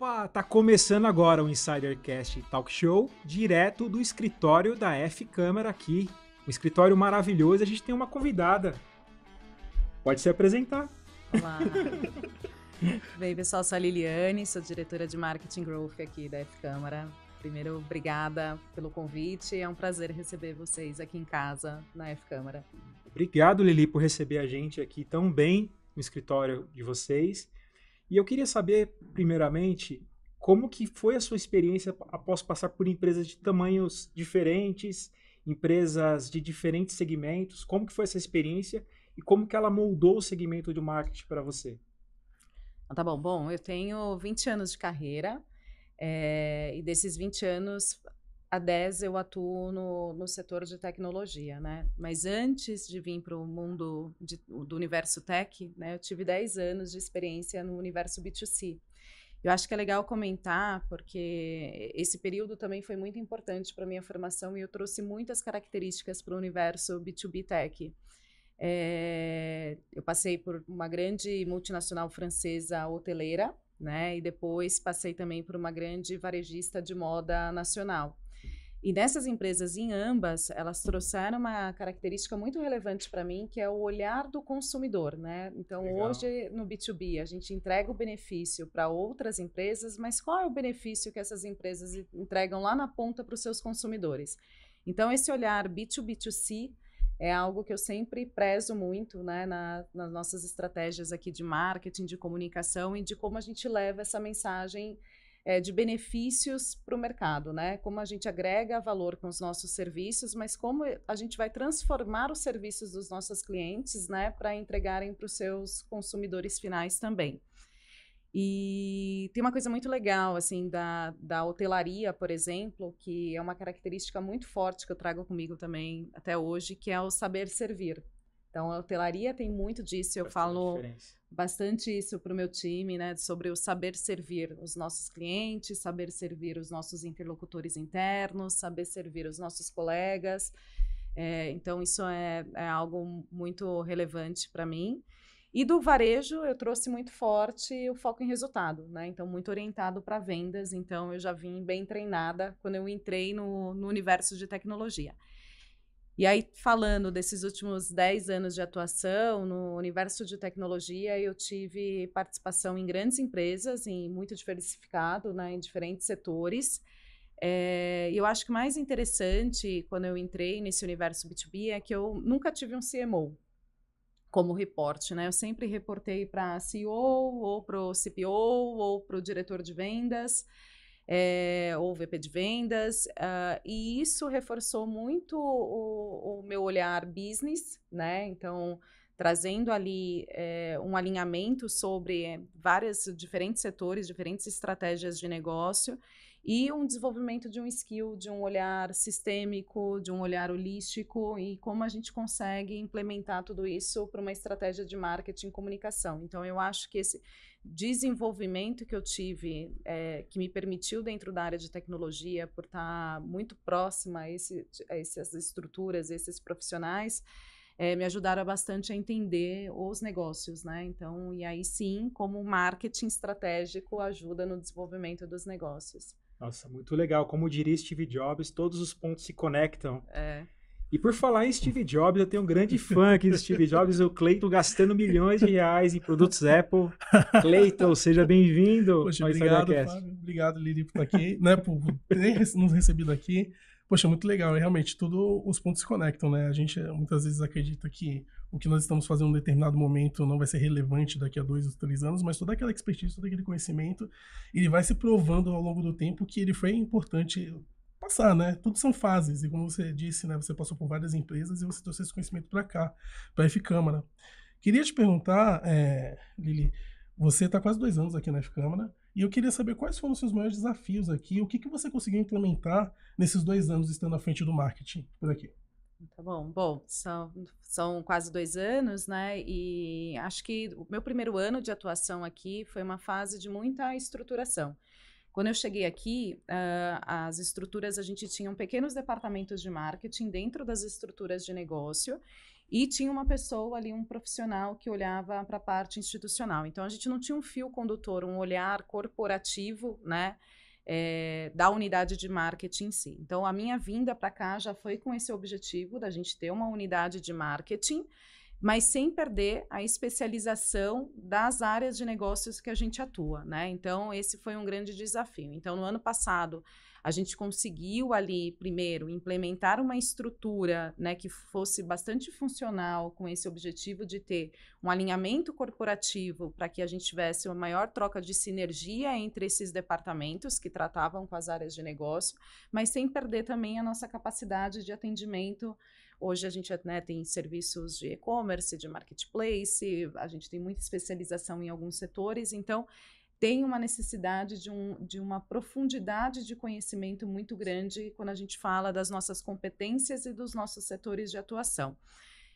Opa, tá começando agora o Insidercast Talk Show, direto do escritório da F Câmara aqui. Um escritório maravilhoso, a gente tem uma convidada. Pode se apresentar. Olá. Bem, pessoal, sou a Liliane, sou diretora de Marketing Growth aqui da F Câmara. Primeiro, obrigada pelo convite. É um prazer receber vocês aqui em casa, na F Câmara. Obrigado, Lili, por receber a gente aqui tão bem no escritório de vocês. E eu queria saber, primeiramente, como que foi a sua experiência após passar por empresas de tamanhos diferentes, empresas de diferentes segmentos, como que foi essa experiência e como que ela moldou o segmento de marketing para você? Ah, tá bom, bom, eu tenho 20 anos de carreira é, e desses 20 anos há 10 eu atuo no, no setor de tecnologia, né? Mas antes de vir para o mundo de, do universo tech, né, eu tive 10 anos de experiência no universo B2C. Eu acho que é legal comentar, porque esse período também foi muito importante para a minha formação e eu trouxe muitas características para o universo B2B Tech. É, eu passei por uma grande multinacional francesa hoteleira, né? E depois passei também por uma grande varejista de moda nacional. E nessas empresas, em ambas, elas trouxeram uma característica muito relevante para mim, que é o olhar do consumidor, né? Então, Legal. hoje no B2B, a gente entrega o benefício para outras empresas, mas qual é o benefício que essas empresas entregam lá na ponta para os seus consumidores? Então, esse olhar B2B2C é algo que eu sempre prezo muito né, na, nas nossas estratégias aqui de marketing, de comunicação e de como a gente leva essa mensagem é, de benefícios para o mercado, né? Como a gente agrega valor com os nossos serviços, mas como a gente vai transformar os serviços dos nossos clientes, né, para entregarem para os seus consumidores finais também. E tem uma coisa muito legal, assim, da, da hotelaria, por exemplo, que é uma característica muito forte que eu trago comigo também até hoje, que é o saber servir. Então, a hotelaria tem muito disso. Eu falo bastante isso para o meu time, né? Sobre o saber servir os nossos clientes, saber servir os nossos interlocutores internos, saber servir os nossos colegas. É, então, isso é, é algo muito relevante para mim. E do varejo, eu trouxe muito forte o foco em resultado, né? Então, muito orientado para vendas. Então, eu já vim bem treinada quando eu entrei no, no universo de tecnologia. E aí, falando desses últimos 10 anos de atuação no universo de tecnologia, eu tive participação em grandes empresas, em muito diversificado, né, em diferentes setores. É, eu acho que mais interessante quando eu entrei nesse universo B2B é que eu nunca tive um CMO como reporte, né? Eu sempre reportei para CEO ou para o CPO ou para o diretor de vendas é, ou VP de vendas, uh, e isso reforçou muito o, o, meu olhar business, né? Então, trazendo ali é, um alinhamento sobre eh, vários diferentes setores, diferentes estratégias de negócio e um desenvolvimento de um skill, de um olhar sistêmico, de um olhar holístico e como a gente consegue implementar tudo isso para uma estratégia de marketing e comunicação. Então, eu acho que esse desenvolvimento que eu tive, é, que me permitiu dentro da área de tecnologia, por estar tá muito próxima a, esse, a essas estruturas, a esses profissionais, é, me ajudaram bastante a entender os negócios, né? Então, e aí sim, como marketing estratégico ajuda no desenvolvimento dos negócios. Nossa, muito legal. Como diria Steve Jobs, todos os pontos se conectam. É. E por falar em Steve Jobs, eu tenho um grande fã aqui do Steve Jobs, o Cleiton gastando milhões de reais em produtos Apple. Cleiton, seja bem-vindo. obrigado, Fábio. Obrigado, Lili, por estar aqui, né? Por ter nos recebido aqui. Poxa, muito legal. E realmente, tudo os pontos se conectam, né? A gente muitas vezes acredita que o que nós estamos fazendo em um determinado momento não vai ser relevante daqui a dois ou três anos, mas toda aquela expertise, todo aquele conhecimento, ele vai se provando ao longo do tempo que ele foi importante passar, né? Tudo são fases, e como você disse, né, você passou por várias empresas e você trouxe esse conhecimento para cá, para a F-Câmara. Queria te perguntar, é, Lili, você está quase dois anos aqui na F-Câmara, e eu queria saber quais foram os seus maiores desafios aqui, o que, que você conseguiu implementar nesses dois anos estando à frente do marketing por aqui. Tá bom. Bom, são, são quase dois anos, né? E acho que o meu primeiro ano de atuação aqui foi uma fase de muita estruturação. Quando eu cheguei aqui, uh, as estruturas, a gente tinha pequenos departamentos de marketing dentro das estruturas de negócio e tinha uma pessoa ali, um profissional que olhava para a parte institucional. Então, a gente não tinha um fio condutor, um olhar corporativo, né? é, da unidade de marketing em si. Então, a minha vinda para cá já foi com esse objetivo da gente ter uma unidade de marketing, mas sem perder a especialização das áreas de negócios que a gente atua, né? Então, esse foi um grande desafio. Então, no ano passado, a gente conseguiu ali, primeiro, implementar uma estrutura né, que fosse bastante funcional, com esse objetivo de ter um alinhamento corporativo para que a gente tivesse uma maior troca de sinergia entre esses departamentos que tratavam com as áreas de negócio, mas sem perder também a nossa capacidade de atendimento. Hoje a gente né, tem serviços de e-commerce, de marketplace, a gente tem muita especialização em alguns setores, então tem uma necessidade de, um, de uma profundidade de conhecimento muito grande quando a gente fala das nossas competências e dos nossos setores de atuação.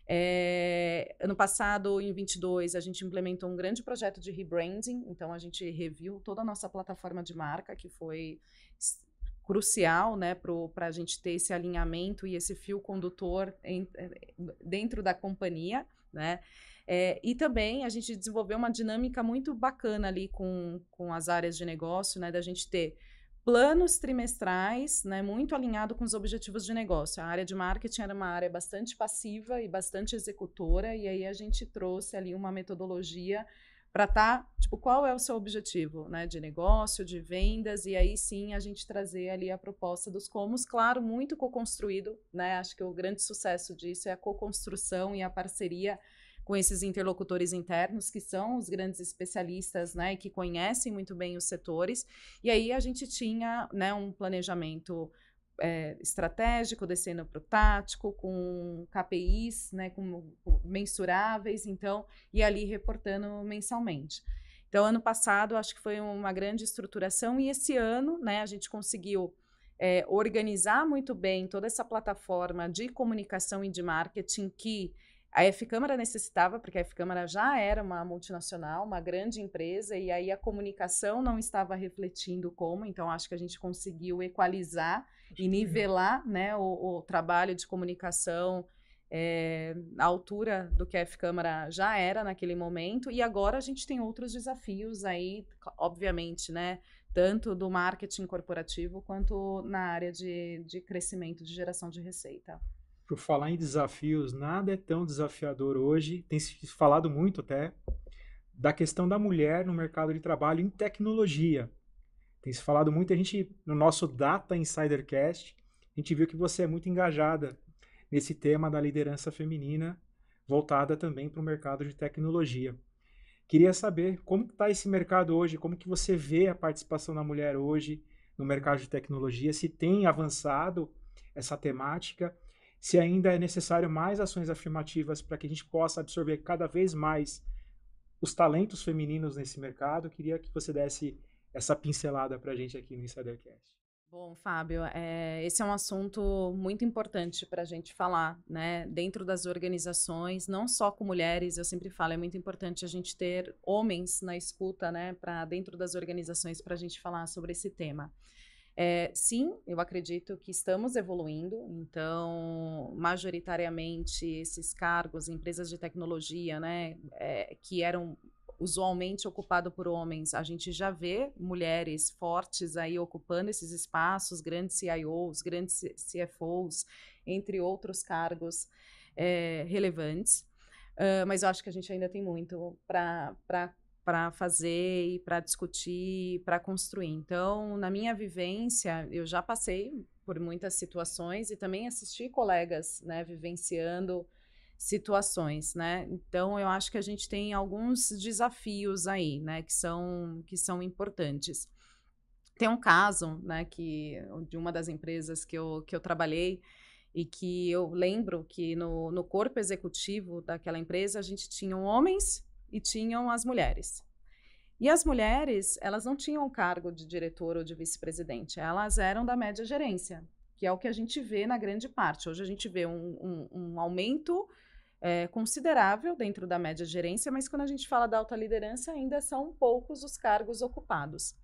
É, ano passado, em 22, a gente implementou um grande projeto de rebranding, então a gente reviu toda a nossa plataforma de marca, que foi crucial né, para a gente ter esse alinhamento e esse fio condutor em, eh, dentro da companhia. Né? É, e também a gente desenvolveu uma dinâmica muito bacana ali com, com as áreas de negócio, né? Da gente ter planos trimestrais, né, muito alinhado com os objetivos de negócio. A área de marketing era uma área bastante passiva e bastante executora, e aí a gente trouxe ali uma metodologia para estar, tá, tipo, qual é o seu objetivo, né, de negócio, de vendas, e aí sim a gente trazer ali a proposta dos comos, claro, muito co-construído, né, acho que o grande sucesso disso é a co-construção e a parceria com esses interlocutores internos, que são os grandes especialistas, né, e que conhecem muito bem os setores. E aí a gente tinha né, um planejamento é, estratégico, descendo para o tático, com KPIs né, com, com mensuráveis, então, e ali reportando mensalmente. Então, ano passado, acho que foi uma grande estruturação, e esse ano né, a gente conseguiu é, organizar muito bem toda essa plataforma de comunicação e de marketing que a F Câmara necessitava, porque a F Câmara já era uma multinacional, uma grande empresa, e aí a comunicação não estava refletindo como, então acho que a gente conseguiu equalizar e nivelar né, o, o trabalho de comunicação é, à altura do que a F Câmara já era naquele momento, e agora a gente tem outros desafios aí, obviamente, né? Tanto do marketing corporativo quanto na área de, de crescimento, de geração de receita. Por falar em desafios, nada é tão desafiador hoje, tem se falado muito até, da questão da mulher no mercado de trabalho em tecnologia. Tem se falado muito, a gente, no nosso Data Insidercast, a gente viu que você é muito engajada nesse tema da liderança feminina, voltada também para o mercado de tecnologia. Queria saber como está esse mercado hoje, como que você vê a participação da mulher hoje no mercado de tecnologia, se tem avançado essa temática se ainda é necessário mais ações afirmativas para que a gente possa absorver cada vez mais os talentos femininos nesse mercado. Eu queria que você desse essa pincelada para a gente aqui no Insidercast. Bom, Fábio, é, esse é um assunto muito importante para a gente falar, né? Dentro das organizações, não só com mulheres, eu sempre falo, é muito importante a gente ter homens na escuta, né? Para dentro das organizações para a gente falar sobre esse tema. É, sim, eu acredito que estamos evoluindo, então, majoritariamente, esses cargos, empresas de tecnologia, né, é, que eram usualmente ocupado por homens, a gente já vê mulheres fortes aí ocupando esses espaços, grandes CIOs, grandes CFOs, entre outros cargos é, relevantes. Uh, mas eu acho que a gente ainda tem muito para para fazer e para discutir, para construir. Então, na minha vivência, eu já passei por muitas situações e também assisti colegas, né, vivenciando situações, né? Então, eu acho que a gente tem alguns desafios aí, né, que são que são importantes. Tem um caso, né, que de uma das empresas que eu que eu trabalhei, e que eu lembro que no, no corpo executivo daquela empresa a gente tinha homens e tinham as mulheres. E as mulheres, elas não tinham cargo de diretor ou de vice-presidente, elas eram da média gerência, que é o que a gente vê na grande parte. Hoje a gente vê um, um, um aumento é, considerável dentro da média gerência, mas quando a gente fala da alta liderança, ainda são poucos os cargos ocupados.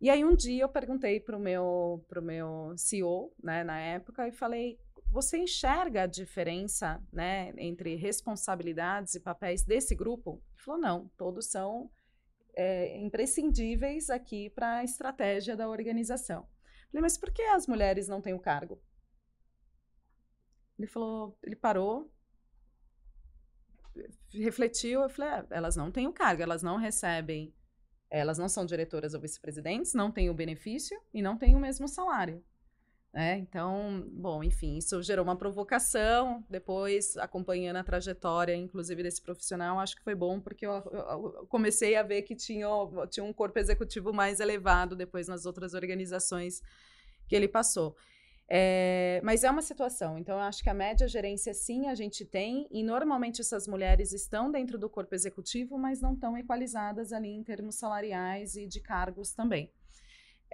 E aí um dia eu perguntei para o meu, pro meu CEO, né, na época, e falei, você enxerga a diferença né, entre responsabilidades e papéis desse grupo? Ele falou, não, todos são é, imprescindíveis aqui para a estratégia da organização. Eu falei, mas por que as mulheres não têm o cargo? Ele falou, ele parou, refletiu, eu falei, é, elas não têm o cargo, elas não recebem, elas não são diretoras ou vice-presidentes, não têm o benefício e não têm o mesmo salário. Né? Então, bom, enfim, isso gerou uma provocação. Depois, acompanhando a trajetória, inclusive, desse profissional, acho que foi bom, porque eu, eu comecei a ver que tinha, tinha um corpo executivo mais elevado depois nas outras organizações que ele passou. É, mas é uma situação, então eu acho que a média gerência sim a gente tem, e normalmente essas mulheres estão dentro do corpo executivo, mas não estão equalizadas ali em termos salariais e de cargos também.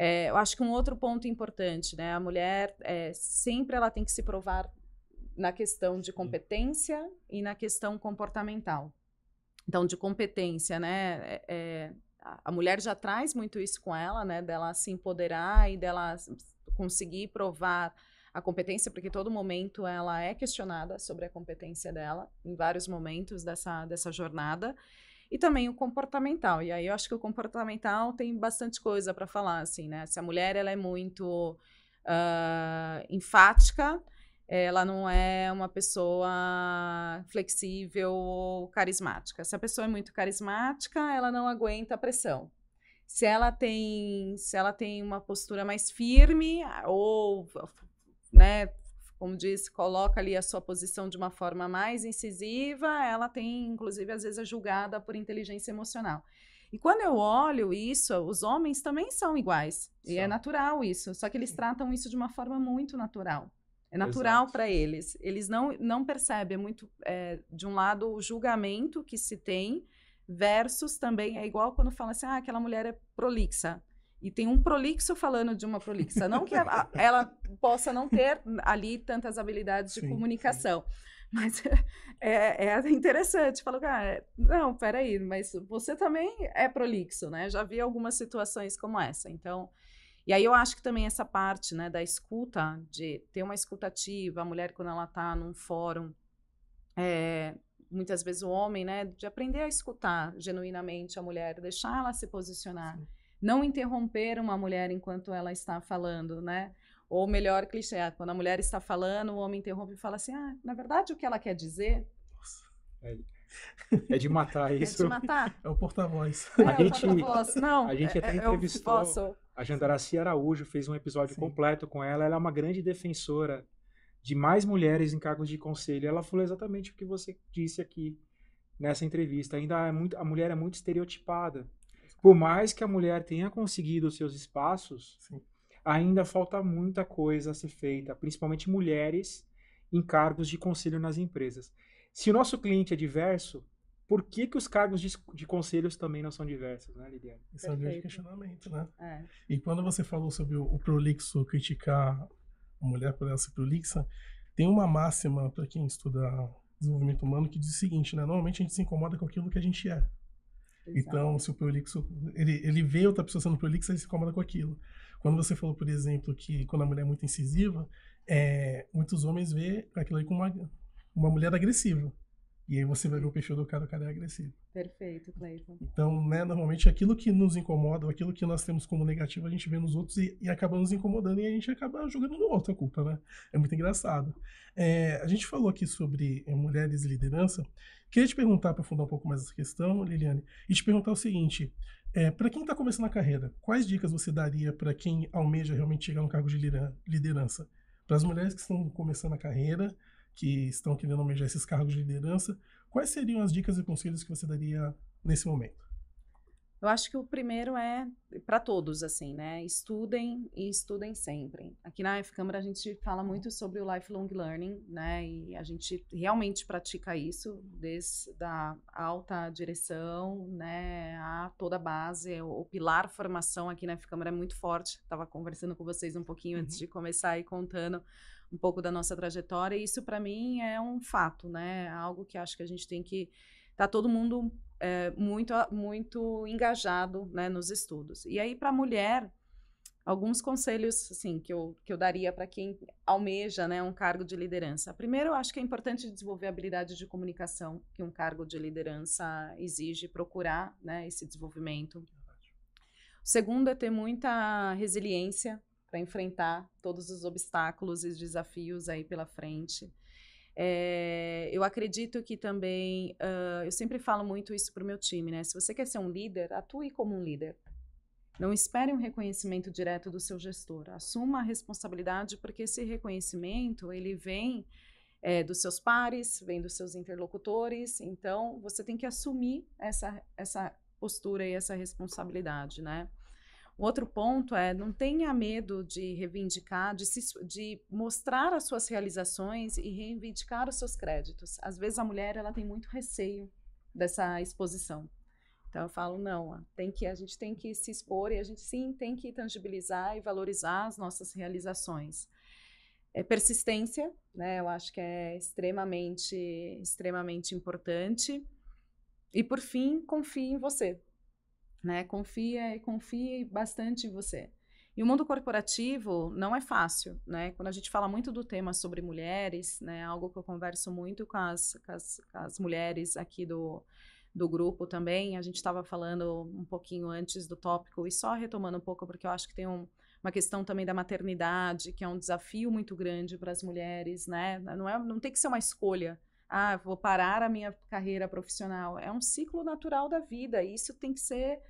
É, eu acho que um outro ponto importante, né? A mulher é, sempre ela tem que se provar na questão de competência Sim. e na questão comportamental. Então, de competência, né? É, é a mulher já traz muito isso com ela, né? Dela se empoderar e dela conseguir provar a competência, porque todo momento ela é questionada sobre a competência dela, em vários momentos dessa, dessa jornada e também o comportamental. E aí eu acho que o comportamental tem bastante coisa para falar, assim, né? Se a mulher ela é muito uh, enfática, ela não é uma pessoa flexível ou carismática. Se a pessoa é muito carismática, ela não aguenta a pressão. Se ela tem, se ela tem uma postura mais firme ou né, como disse, coloca ali a sua posição de uma forma mais incisiva, ela tem, inclusive, às vezes é julgada por inteligência emocional. E quando eu olho isso, os homens também são iguais. E é natural isso. Só que eles tratam isso de uma forma muito natural. É natural para eles. Eles não, não percebem. É muito, é, de um lado, o julgamento que se tem, versus também é igual quando fala assim: ah, aquela mulher é prolixa. E tem um prolixo falando de uma prolixa. Não que a, ela possa não ter ali tantas habilidades de sim, comunicação. Sim. Mas é, é interessante. falou cara, ah, é, não, peraí, mas você também é prolixo, né? Já vi algumas situações como essa. Então, e aí eu acho que também essa parte, né, da escuta, de ter uma escutativa, a mulher quando ela está num fórum, é, muitas vezes o homem, né, de aprender a escutar genuinamente a mulher, deixar ela se posicionar. Sim não interromper uma mulher enquanto ela está falando, né? Ou melhor, clichê, ah, quando a mulher está falando, o homem interrompe e fala assim: ah, na verdade o que ela quer dizer. É, é, de matar isso. É de matar. É o porta-voz. É a, gente, porta não, a gente é, até entrevistou. Posso... A Jandaraci Araújo fez um episódio Sim. completo com ela. Ela é uma grande defensora de mais mulheres em cargos de conselho. Ela falou exatamente o que você disse aqui nessa entrevista. Ainda é muito, a mulher é muito estereotipada. Por mais que a mulher tenha conseguido os seus espaços, Sim. ainda falta muita coisa a ser feita, principalmente mulheres em cargos de conselho nas empresas. Se o nosso cliente é diverso, por que, que os cargos de, de conselhos também não são diversos, né, Liliane? Isso é um grande questionamento, né? É. E quando você falou sobre o, o prolixo criticar a mulher por ela ser prolixa, tem uma máxima para quem estuda desenvolvimento humano que diz o seguinte, né? Normalmente a gente se incomoda com aquilo que a gente é. Então, se o prolixo. Ele, ele vê outra pessoa sendo prolixo, ele se incomoda com aquilo. Quando você falou, por exemplo, que quando a mulher é muito incisiva, é, muitos homens vê aquilo aí como uma, uma mulher agressiva. E aí você vai ver o peixe do cara, o cara é agressivo. Perfeito, Cleiton. Então, né, normalmente aquilo que nos incomoda, aquilo que nós temos como negativo, a gente vê nos outros e, e acaba nos incomodando e a gente acaba jogando no outro a culpa, né? É muito engraçado. É, a gente falou aqui sobre é, mulheres e liderança Queria te perguntar, aprofundar um pouco mais essa questão, Liliane, e te perguntar o seguinte: é, para quem está começando a carreira, quais dicas você daria para quem almeja realmente chegar no cargo de liderança? Para as mulheres que estão começando a carreira, que estão querendo almejar esses cargos de liderança, quais seriam as dicas e conselhos que você daria nesse momento? Eu acho que o primeiro é para todos, assim, né? Estudem e estudem sempre. Aqui na F-Câmara a gente fala uhum. muito sobre o lifelong learning, né? E a gente realmente pratica isso, desde a alta direção, né? A toda a base, o, pilar formação aqui na F-Câmara é muito forte. Estava conversando com vocês um pouquinho uhum. antes de começar e contando um pouco da nossa trajetória. E isso, para mim, é um fato, né? É algo que acho que a gente tem que tá todo mundo é, muito, muito engajado né, nos estudos. E aí, para a mulher, alguns conselhos assim, que, eu, que eu daria para quem almeja né, um cargo de liderança. Primeiro, eu acho que é importante desenvolver a habilidade de comunicação que um cargo de liderança exige, procurar né, esse desenvolvimento. O segundo é ter muita resiliência para enfrentar todos os obstáculos e desafios aí pela frente. É, eu acredito que também, uh, eu sempre falo muito isso para o meu time, né? Se você quer ser um líder, atue como um líder. Não espere um reconhecimento direto do seu gestor. Assuma a responsabilidade, porque esse reconhecimento ele vem é, dos seus pares, vem dos seus interlocutores. Então, você tem que assumir essa, essa postura e essa responsabilidade, né? Um outro ponto é não tenha medo de reivindicar, de, se, de mostrar as suas realizações e reivindicar os seus créditos. Às vezes a mulher ela tem muito receio dessa exposição. Então eu falo não, tem que a gente tem que se expor e a gente sim tem que tangibilizar e valorizar as nossas realizações. É persistência, né? Eu acho que é extremamente extremamente importante. E por fim, confie em você. Né? Confia e confie bastante em você. E o mundo corporativo não é fácil, né? Quando a gente fala muito do tema sobre mulheres, né? É algo que eu converso muito com as, com as, com as mulheres aqui do, do grupo também. A gente estava falando um pouquinho antes do tópico e só retomando um pouco, porque eu acho que tem um, uma questão também da maternidade, que é um desafio muito grande para as mulheres, né? Não, é, não tem que ser uma escolha ah, vou parar a minha carreira profissional. É um ciclo natural da vida, e isso tem que ser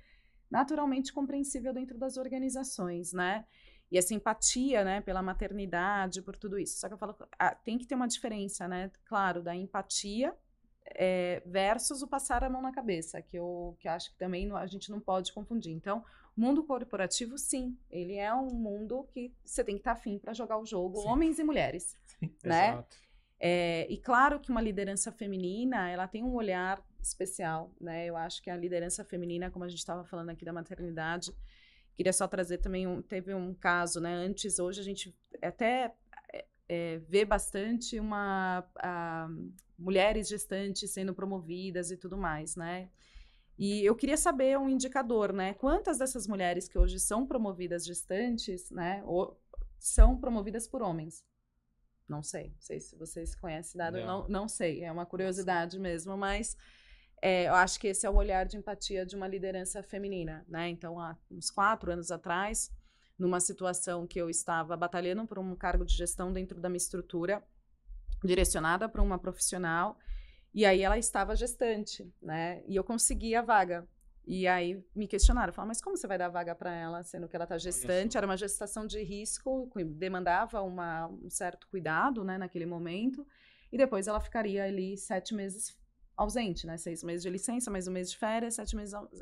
naturalmente compreensível dentro das organizações, né? E essa empatia, né, pela maternidade, por tudo isso. Só que eu falo, ah, tem que ter uma diferença, né? Claro, da empatia é, versus o passar a mão na cabeça, que eu, que acho que também a gente não pode confundir. Então, mundo corporativo, sim, ele é um mundo que você tem que estar tá afim para jogar o jogo, sim. homens e mulheres, sim, né? Exato. É, e claro que uma liderança feminina, ela tem um olhar especial, né? Eu acho que a liderança feminina, como a gente estava falando aqui da maternidade, queria só trazer também, um, teve um caso, né? Antes, hoje a gente até é, é, vê bastante uma a, mulheres gestantes sendo promovidas e tudo mais, né? E eu queria saber um indicador, né? Quantas dessas mulheres que hoje são promovidas gestantes, né, ou são promovidas por homens? Não sei, não sei se vocês conhecem dado, não. não, não sei, é uma curiosidade mesmo, mas é, eu acho que esse é o olhar de empatia de uma liderança feminina, né? Então, há uns quatro anos atrás, numa situação que eu estava batalhando por um cargo de gestão dentro da minha estrutura, direcionada para uma profissional, e aí ela estava gestante, né? E eu consegui a vaga e aí me questionaram, falaram, mas como você vai dar vaga para ela, sendo que ela está gestante? Era uma gestação de risco, demandava uma, um certo cuidado né, naquele momento. E depois ela ficaria ali sete meses ausente, né? Seis meses de licença, mais um mês de férias, sete meses ausente.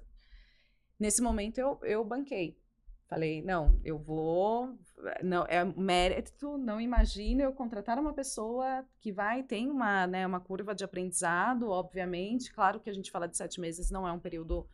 Nesse momento eu, eu banquei. Falei, não, eu vou. Não, é mérito, não imagino eu contratar uma pessoa que vai, tem uma, né, uma curva de aprendizado, obviamente. Claro que a gente fala de sete meses, não é um período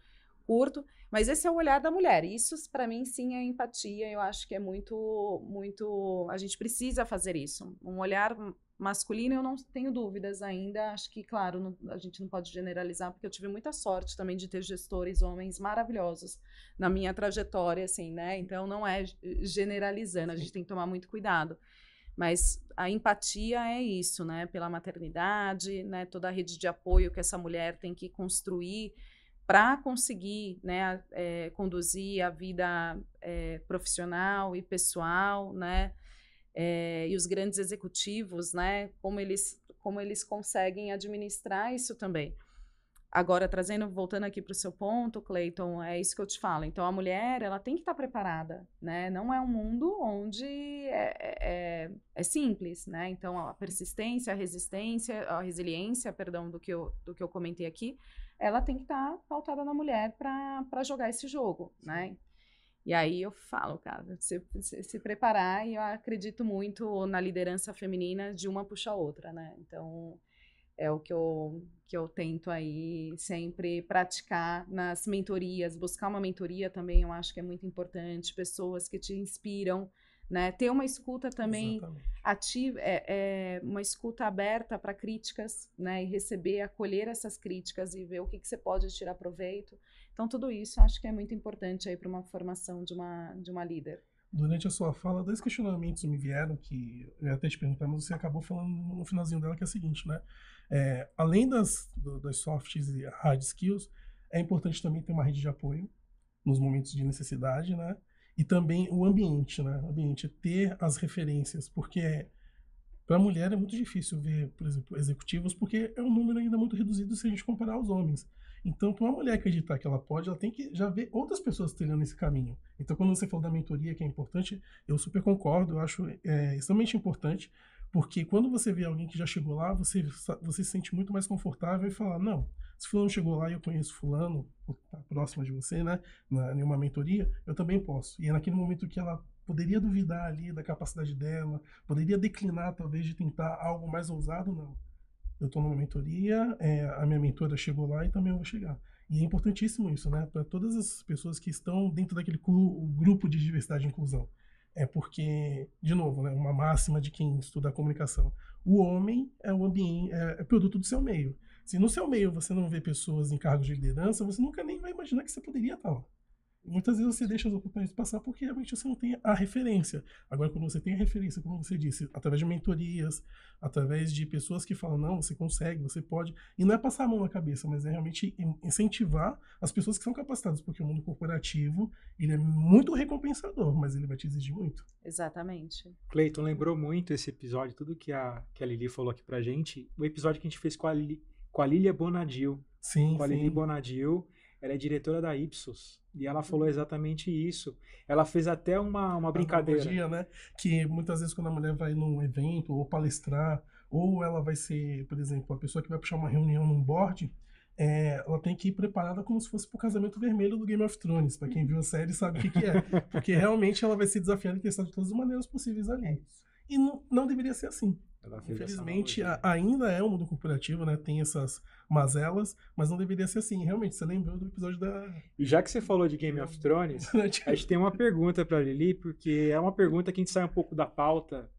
curto, mas esse é o olhar da mulher. Isso, para mim, sim, é empatia. Eu acho que é muito, muito. A gente precisa fazer isso. Um olhar masculino, eu não tenho dúvidas ainda. Acho que, claro, não, a gente não pode generalizar, porque eu tive muita sorte também de ter gestores homens maravilhosos na minha trajetória, assim, né? Então, não é generalizando. A gente tem que tomar muito cuidado. Mas a empatia é isso, né? Pela maternidade, né? Toda a rede de apoio que essa mulher tem que construir para conseguir né, é, conduzir a vida é, profissional e pessoal, né? É, e os grandes executivos, né? Como eles, como eles conseguem administrar isso também. Agora, trazendo, voltando aqui para o seu ponto, Clayton, é isso que eu te falo. Então, a mulher, ela tem que estar tá preparada, né? Não é um mundo onde é, é, é, é simples, né? Então, a persistência, a resistência, a resiliência, perdão, do que eu, do que eu comentei aqui, ela tem que estar tá pautada na mulher para jogar esse jogo, né? E aí eu falo, cara, se, se, se, preparar, e eu acredito muito na liderança feminina de uma puxa a outra, né? Então, é o que eu, que eu tento aí sempre praticar nas mentorias, buscar uma mentoria também, eu acho que é muito importante, pessoas que te inspiram, né? Ter uma escuta também Exatamente. ativa, é, é, uma escuta aberta para críticas, né? E receber, acolher essas críticas e ver o que, que você pode tirar proveito. Então, tudo isso acho que é muito importante aí para uma formação de uma, de uma líder. Durante a sua fala, dois questionamentos me vieram que eu ia até te perguntar, mas você acabou falando no finalzinho dela, que é o seguinte, né? É, além das, do, das softs e hard skills, é importante também ter uma rede de apoio nos momentos de necessidade, né? E também o ambiente, né? O ambiente, ter as referências, porque para a mulher é muito difícil ver, por exemplo, executivos, porque é um número ainda muito reduzido se a gente comparar aos homens. Então, para uma mulher acreditar que ela pode, ela tem que já ver outras pessoas trilhando esse caminho. Então, quando você falou da mentoria, que é importante, eu super concordo, eu acho é, extremamente importante, porque quando você vê alguém que já chegou lá, você, você se sente muito mais confortável e fala, não, se fulano chegou lá e eu conheço fulano, tá de você, né, na, em uma mentoria, eu também posso. E é naquele momento que ela poderia duvidar ali da capacidade dela, poderia declinar talvez de tentar algo mais ousado, não. Eu estou numa mentoria, é, a minha mentora chegou lá e também eu vou chegar. E é importantíssimo isso, né, para todas as pessoas que estão dentro daquele grupo de diversidade e inclusão. É porque, de novo, né, uma máxima de quem estuda a comunicação. O homem é o ambiente, é, é, produto do seu meio. Se no seu meio você não vê pessoas em cargos de liderança, você nunca nem vai imaginar que você poderia estar lá. Muitas vezes você deixa as oportunidades passar porque realmente você não tem a referência. Agora, quando você tem a referência, como você disse, através de mentorias, através de pessoas que falam, não, você consegue, você pode. E não é passar a mão na cabeça, mas é realmente incentivar as pessoas que são capacitadas, porque o mundo corporativo, ele é muito recompensador, mas ele vai te exigir muito. Exatamente. Cleiton, lembrou muito esse episódio, tudo que a, que a Lili falou aqui pra gente, o episódio que a gente fez com a, com a Lilia Bonadil. Sim, com a sim. Lili Bonadil ela é diretora da Ipsos. E ela uhum. falou exatamente isso. Ela fez até uma, uma brincadeira. né? Que muitas vezes quando a mulher vai num evento ou palestrar, ou ela vai ser, por exemplo, a pessoa que vai puxar uma reunião num board, é, ela tem que ir preparada como se fosse pro casamento vermelho do Game of Thrones. Pra quem viu a série sabe o que, que é. Porque realmente ela vai ser desafiada e testada de todas as maneiras possíveis ali. É e não, não deveria ser assim. Infelizmente, a, ainda é o mundo corporativo, né? Tem essas mazelas, mas não deveria ser assim. Realmente, você lembrou do episódio da. E já que você falou de Game of Thrones, a gente tem uma pergunta para Lili, porque é uma pergunta que a gente sai um pouco da pauta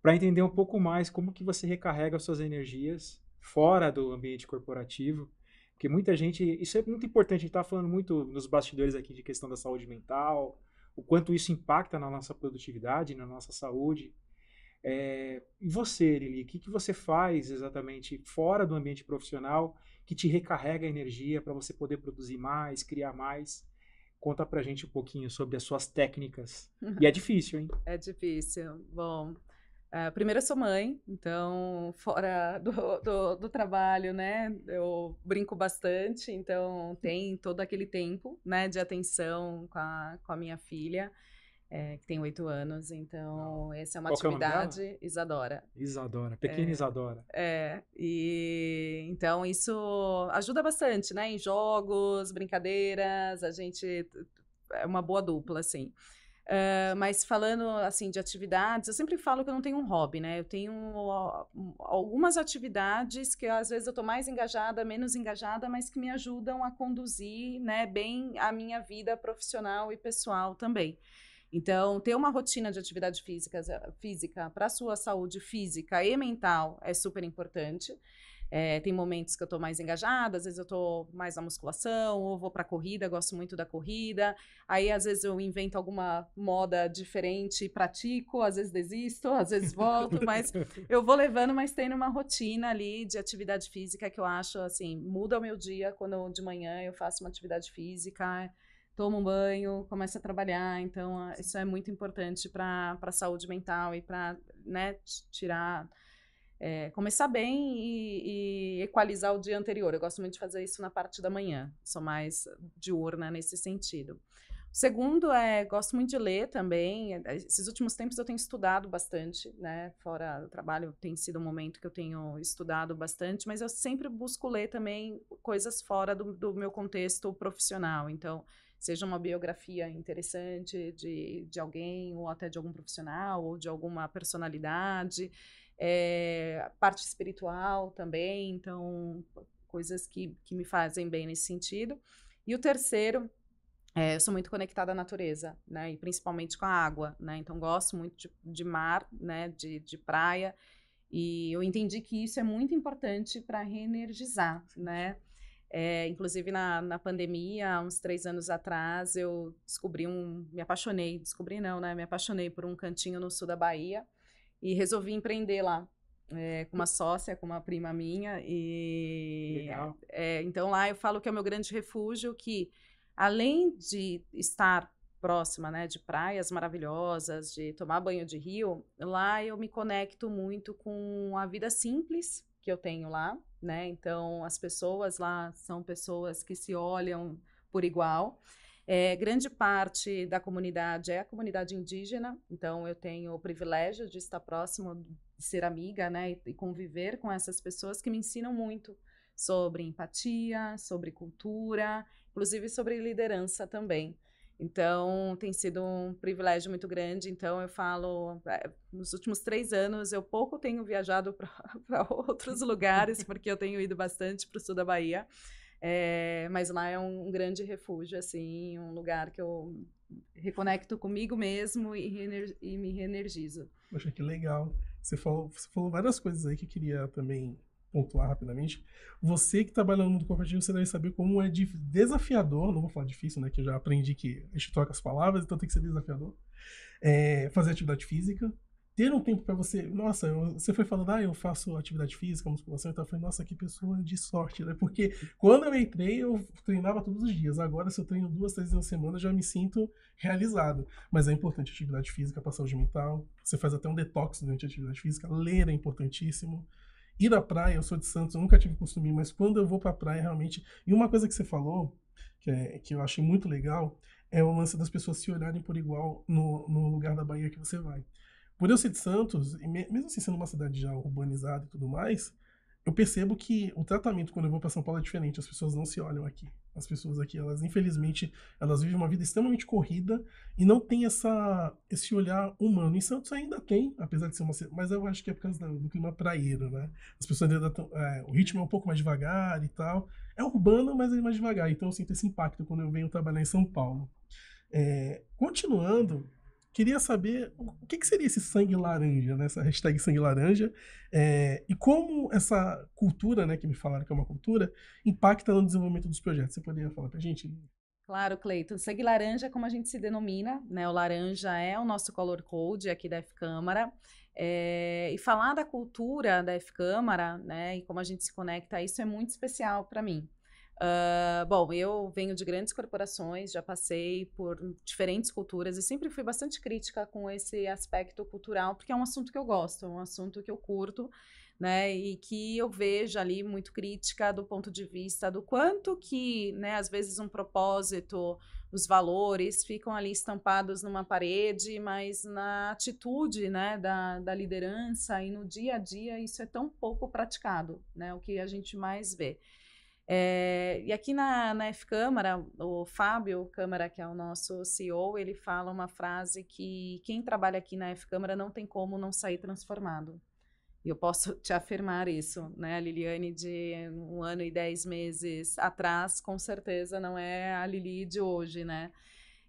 para entender um pouco mais como que você recarrega suas energias fora do ambiente corporativo. Porque muita gente. Isso é muito importante, a gente está falando muito nos bastidores aqui de questão da saúde mental, o quanto isso impacta na nossa produtividade, na nossa saúde é, e você, Lili, o que, que você faz exatamente fora do ambiente profissional que te recarrega a energia para você poder produzir mais, criar mais? Conta pra gente um pouquinho sobre as suas técnicas. E é difícil, hein? É difícil. Bom, Uh, primeiro, eu sou mãe, então, fora do, do, do, trabalho, né, eu brinco bastante, então tem todo aquele tempo, né, de atenção com a, com a minha filha é, que tem oito anos. Então, essa é uma Qual é atividade. É Isadora. Isadora, é. pequena é, Isadora. É, e então isso ajuda bastante, né? Em jogos, brincadeiras, a gente. É uma boa dupla, assim. Uh, mas falando assim de atividades, eu sempre falo que eu não tenho um hobby, né? Eu tenho algumas atividades que às vezes eu estou mais engajada, menos engajada, mas que me ajudam a conduzir, né, bem a minha vida profissional e pessoal também. Então, ter uma rotina de atividade física, eh, física para a sua saúde física e mental é super importante. É, tem momentos que eu estou mais engajada, às vezes eu estou mais na musculação, ou vou para corrida, gosto muito da corrida. Aí, às vezes, eu invento alguma moda diferente, e pratico, às vezes desisto, às vezes volto, mas eu vou levando, mas tendo uma rotina ali de atividade física que eu acho, assim, muda o meu dia quando de manhã eu faço uma atividade física toma um banho, começa a trabalhar. Então, ah, isso é muito importante para a saúde mental e para né, tirar. É, começar bem e, e, equalizar o dia anterior. Eu gosto muito de fazer isso na parte da manhã, sou mais diurna nesse sentido. O segundo é, gosto muito de ler também. É, esses últimos tempos eu tenho estudado bastante, né? Fora do trabalho, tem sido um momento que eu tenho estudado bastante, mas eu sempre busco ler também coisas fora do, do meu contexto profissional. Então, seja uma biografia interessante de, de alguém, ou até de algum profissional, ou de alguma personalidade, é, parte espiritual também, então, coisas que, que me fazem bem nesse sentido. E o terceiro, é, eu sou muito conectada à natureza, né, e principalmente com a água, né, então gosto muito de, de mar, né, de, de praia, e eu entendi que isso é muito importante para reenergizar, né? É, inclusive, na, na pandemia, há uns três anos atrás, eu descobri um. Me apaixonei, descobri não, né? Me apaixonei por um cantinho no sul da Bahia e resolvi empreender lá. É, com uma sócia, com uma prima minha. E, Legal. É, então lá eu falo que é o meu grande refúgio, que além de estar próxima, né, de praias maravilhosas, de tomar banho de rio, lá eu me conecto muito com a vida simples que eu tenho lá, né? Então, as pessoas lá são pessoas que se olham por igual. É, grande parte da comunidade é a comunidade indígena, então eu tenho o privilégio de estar próximo, de ser amiga, né, e, e conviver com essas pessoas que me ensinam muito sobre empatia, sobre cultura, inclusive sobre liderança também. Então, tem sido um privilégio muito grande. Então, eu falo, eh, nos últimos três anos, eu pouco tenho viajado para outros lugares, porque eu tenho ido bastante para o sul da Bahia. É, mas lá é um, um, grande refúgio, assim, um lugar que eu reconecto comigo mesmo e, reener, e me reenergizo. Poxa, que legal. Você falou, você falou várias coisas aí que eu queria também pontuar rapidamente. Você que trabalha no mundo corporativo, você deve saber como é desafiador, não vou falar difícil, né? Que eu já aprendi que a gente troca as palavras, então tem que ser desafiador. É, fazer atividade física, ter um tempo para você. Nossa, você foi falando, ah, eu faço atividade física, musculação, então eu falei, nossa, que pessoa de sorte, né? Porque quando eu entrei, eu treinava todos os dias. Agora, se eu treino duas, três vezes na semana, eu já me sinto realizado. Mas é importante atividade física para saúde mental. Você faz até um detox durante a atividade física. Ler é importantíssimo ir à praia, eu sou de Santos, eu nunca tive costume, mas quando eu vou pra praia, realmente. E uma coisa que você falou, que, é, que eu achei muito legal, é o lance das pessoas se olharem por igual no, no lugar da Bahia que você vai. Por eu ser de Santos, e mesmo assim sendo uma cidade já urbanizada e tudo mais, eu percebo que o tratamento quando eu vou para São Paulo é diferente. As pessoas não se olham aqui. As pessoas aqui, elas infelizmente, elas vivem uma vida extremamente corrida e não tem essa esse olhar humano. Em Santos ainda tem, apesar de ser uma, mas eu acho que é por causa do, clima praeiro, né? As pessoas ainda tão, é, o ritmo é um pouco mais devagar e tal. É urbano, mas é mais devagar. Então eu sinto esse impacto quando eu venho trabalhar em São Paulo. É, continuando, queria saber o que, que, seria esse sangue laranja, né? essa hashtag sangue laranja, é, e como essa cultura, né, que me falaram que é uma cultura, impacta no desenvolvimento dos projetos. Você poderia falar para a gente? Claro, Cleiton. Sangue laranja é como a gente se denomina, né? O laranja é o nosso color code aqui da F-Câmara. É, eh, e falar da cultura da F-Câmara, né, e como a gente se conecta a isso é muito especial para mim. Uh, bom, eu venho de grandes corporações, já passei por diferentes culturas e sempre fui bastante crítica com esse aspecto cultural, porque é um assunto que eu gosto, é um assunto que eu curto, né? E que eu vejo ali muito crítica do ponto de vista do quanto que, né, às vezes um propósito, os valores ficam ali estampados numa parede, mas na atitude, né, da, da liderança e no dia a dia isso é tão pouco praticado, né? O que a gente mais vê. É, e aqui na, na F Câmara, o Fábio Câmara, que é o nosso CEO, ele fala uma frase que quem trabalha aqui na F Câmara não tem como não sair transformado. E eu posso te afirmar isso, né? A Liliane de um ano e dez meses atrás, com certeza, não é a Lili de hoje, né?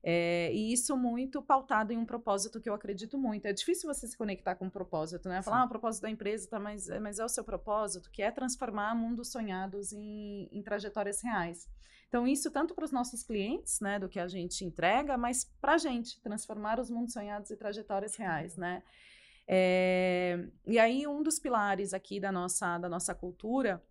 É, e isso muito pautado em um propósito que eu acredito muito. É difícil você se conectar com um propósito, né? Falar, ah, o propósito da empresa, tá, mas, é, mas é o seu propósito, que é transformar mundos sonhados em, em trajetórias reais. Então, isso tanto para os nossos clientes, né, do que a gente entrega, mas para a gente, transformar os mundos sonhados em trajetórias reais, né? É, e aí, um dos pilares aqui da nossa, da nossa cultura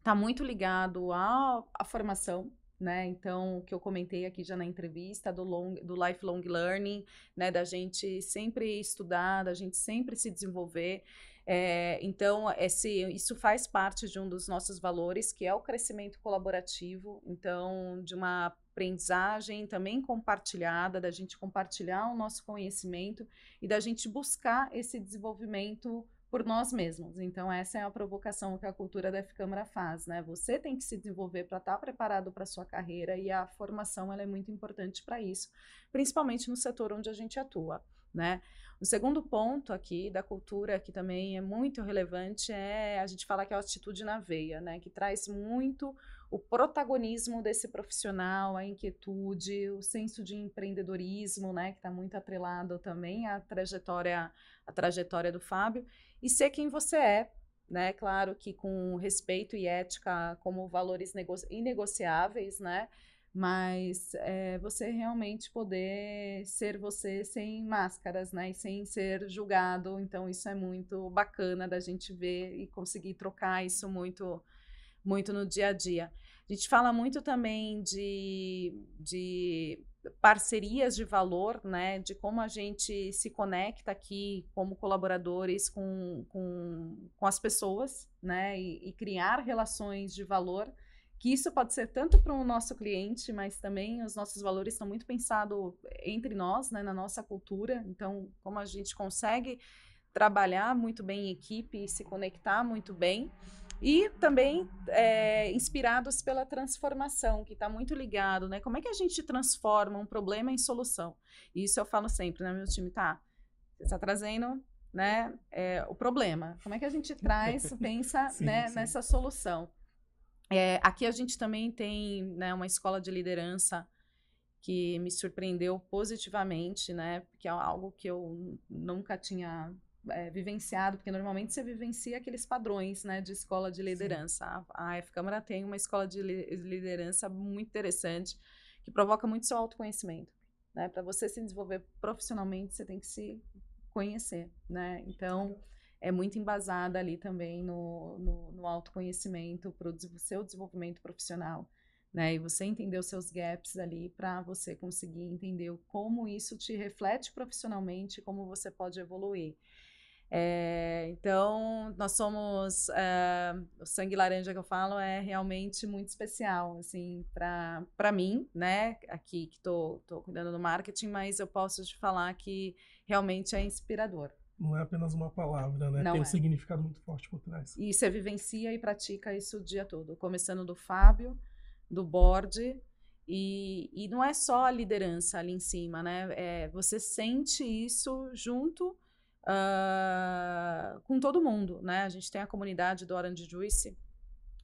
está muito ligado à, à formação, né? Então, o que eu comentei aqui já na entrevista do, long, do lifelong learning, né? Da gente sempre estudar, da gente sempre se desenvolver. É, então, esse, isso faz parte de um dos nossos valores, que é o crescimento colaborativo. Então, de uma aprendizagem também compartilhada, da gente compartilhar o nosso conhecimento e da gente buscar esse desenvolvimento por nós mesmos. Então, essa é a provocação que a cultura da F-Câmara faz, né? Você tem que se desenvolver para estar tá preparado para a sua carreira e a formação é muito importante para isso, principalmente no setor onde a gente atua, né? O segundo ponto aqui da cultura, que também é muito relevante, é a gente fala que é a atitude na veia, né? Que traz muito o protagonismo desse profissional, a inquietude, o senso de empreendedorismo, né? Que está muito atrelado também à trajetória, à trajetória do Fábio e ser quem você é, né? Claro que com respeito e ética como valores inegociáveis, né? Mas é, você realmente poder ser você sem máscaras, né? E sem ser julgado. Então, isso é muito bacana da gente ver e conseguir trocar isso muito, muito no dia a dia. A gente fala muito também de, de parcerias de valor, né, de como a gente se conecta aqui como colaboradores com, com, com as pessoas, né, e, e criar relações de valor, que isso pode ser tanto para o nosso cliente, mas também os nossos valores estão muito pensados entre nós, né, na nossa cultura, então como a gente consegue trabalhar muito bem em equipe e se conectar muito bem, e também é, inspirados pela transformação, que está muito ligado, né? Como é que a gente transforma um problema em solução? E isso eu falo sempre, né? Meu time tá, você está trazendo né, é, o problema. Como é que a gente traz, pensa sim, né, sim. nessa solução? É, aqui a gente também tem né, uma escola de liderança que me surpreendeu positivamente, né? Porque é algo que eu nunca tinha é, vivenciado, porque normalmente você vivencia aqueles padrões né, de escola de liderança. A, ah, a F Câmara tem uma escola de liderança muito interessante, que provoca muito seu autoconhecimento. Né? Para você se desenvolver profissionalmente, você tem que se conhecer. Né? Então, é muito embasada ali também no, no, no autoconhecimento, para o seu desenvolvimento profissional. Né? E você entender os seus gaps ali para você conseguir entender como isso te reflete profissionalmente, como você pode evoluir. É, então, nós somos. É, o sangue laranja que eu falo é realmente muito especial, assim, para mim, né? Aqui que estou tô, tô cuidando do marketing, mas eu posso te falar que realmente é inspirador. Não é apenas uma palavra, né? Não Tem é. um significado muito forte por trás. E você vivencia e pratica isso o dia todo, começando do Fábio, do board. E, e não é só a liderança ali em cima, né? É, você sente isso junto uh, com todo mundo, né? A gente tem a comunidade do Orange Juice,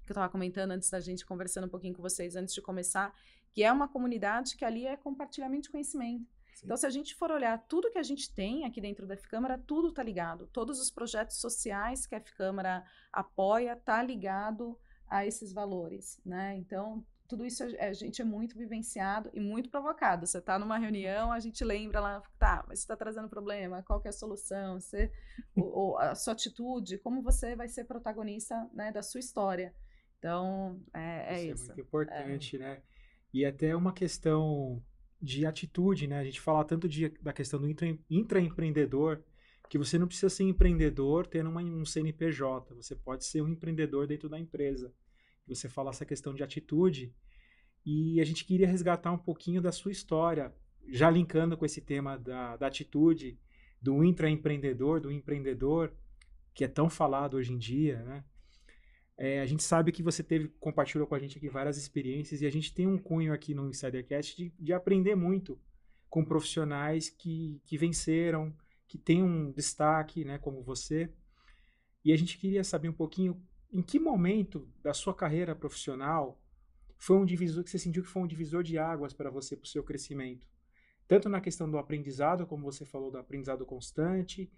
que eu estava comentando antes da gente, conversando um pouquinho com vocês antes de começar, que é uma comunidade que ali é compartilhamento de conhecimento. Sim. Então, se a gente for olhar tudo que a gente tem aqui dentro da F-Câmara, tudo está ligado. Todos os projetos sociais que a F-Câmara apoia está ligado a esses valores, né? Então, tudo isso a gente é muito vivenciado e muito provocado. Você está numa reunião, a gente lembra lá, tá, mas você está trazendo problema, qual que é a solução, você, ou, ou, a sua atitude, como você vai ser protagonista né, da sua história. Então, é, é isso. É isso é muito importante, é. né? E até uma questão de atitude, né? A gente fala tanto de, da questão do intra, intraempreendedor, que você não precisa ser empreendedor tendo uma, um CNPJ, você pode ser um empreendedor dentro da empresa. Você fala essa questão de atitude e a gente queria resgatar um pouquinho da sua história, já linkando com esse tema da, da atitude do intraempreendedor, do empreendedor, que é tão falado hoje em dia, né? É, a gente sabe que você teve, compartilhou com a gente aqui várias experiências e a gente tem um cunho aqui no Insidercast de, de aprender muito com profissionais que, que venceram, que têm um destaque, né, como você. E a gente queria saber um pouquinho em que momento da sua carreira profissional foi um divisor que você sentiu que foi um divisor de águas para você, para o seu crescimento? Tanto na questão do aprendizado, como você falou, do aprendizado constante,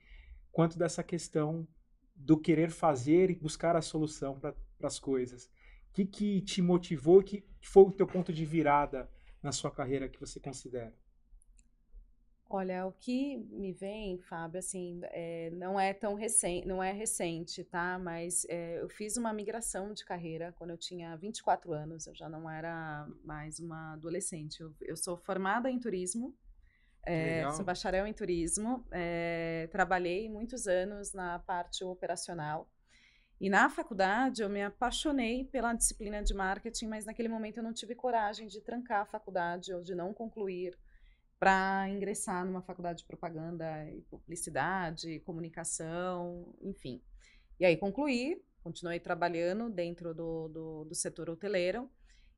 quanto dessa questão do querer fazer e buscar a solução para as coisas. O que, que te motivou, que foi o teu ponto de virada na sua carreira que você considera? Olha, o que me vem, Fábio, assim, é, não é tão recente, não é recente, tá? Mas é, eu fiz uma migração de carreira quando eu tinha 24 anos, eu já não era mais uma adolescente. Eu, eu sou formada em turismo, é, sou bacharel em turismo, trabalhei muitos anos na parte operacional. E na faculdade eu me apaixonei pela disciplina de marketing, mas naquele momento eu não tive coragem de trancar a faculdade ou de não concluir para ingressar numa faculdade de propaganda e publicidade, comunicação, enfim. E aí concluí, continuei trabalhando dentro do, do, do, setor hoteleiro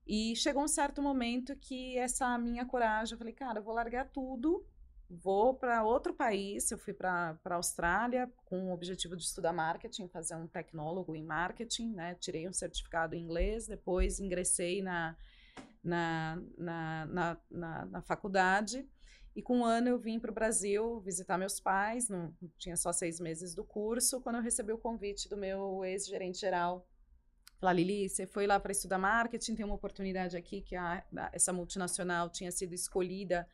e chegou um certo momento que essa minha coragem, eu falei, cara, eu vou largar tudo, vou para outro país, eu fui para a Austrália com o objetivo de estudar marketing, fazer um tecnólogo em marketing, né? Tirei um certificado em inglês, depois ingressei na, na, na, na, na, na faculdade e com um ano eu vim para o Brasil visitar meus pais, não, tinha só seis meses do curso, quando eu recebi o convite do meu ex-gerente geral. Falar, Lili, você foi lá para estudar marketing, tem uma oportunidade aqui que a, essa multinacional tinha sido escolhida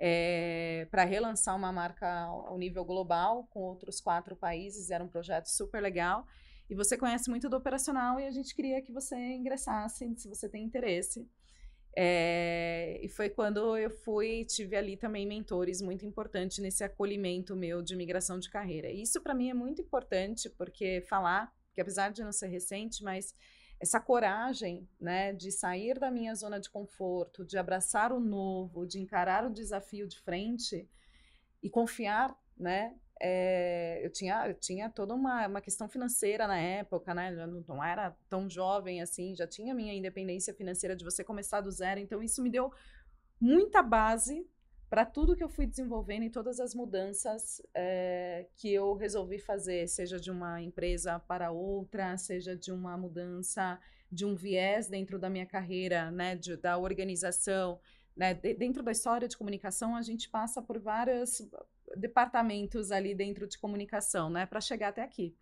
é, eh, para relançar uma marca ao, ao nível global com outros quatro países, era um projeto super legal. E você conhece muito do operacional e a gente queria que você ingressasse, se você tem interesse. É, e foi quando eu fui, tive ali também mentores muito importantes nesse acolhimento meu de migração de carreira. isso para mim é muito importante, porque falar, que apesar de não ser recente, mas essa coragem né, de sair da minha zona de conforto, de abraçar o novo, de encarar o desafio de frente e confiar né, é, eu, tinha, eu tinha toda uma, uma questão financeira na época, né? Eu não, não era tão jovem assim, já tinha minha independência financeira de você começar do zero. Então, isso me deu muita base para tudo que eu fui desenvolvendo e todas as mudanças é, que eu resolvi fazer, seja de uma empresa para outra, seja de uma mudança de um viés dentro da minha carreira, né, de, da organização. Né, de, dentro da história de comunicação, a gente passa por várias departamentos ali dentro de comunicação, né, para chegar até aqui.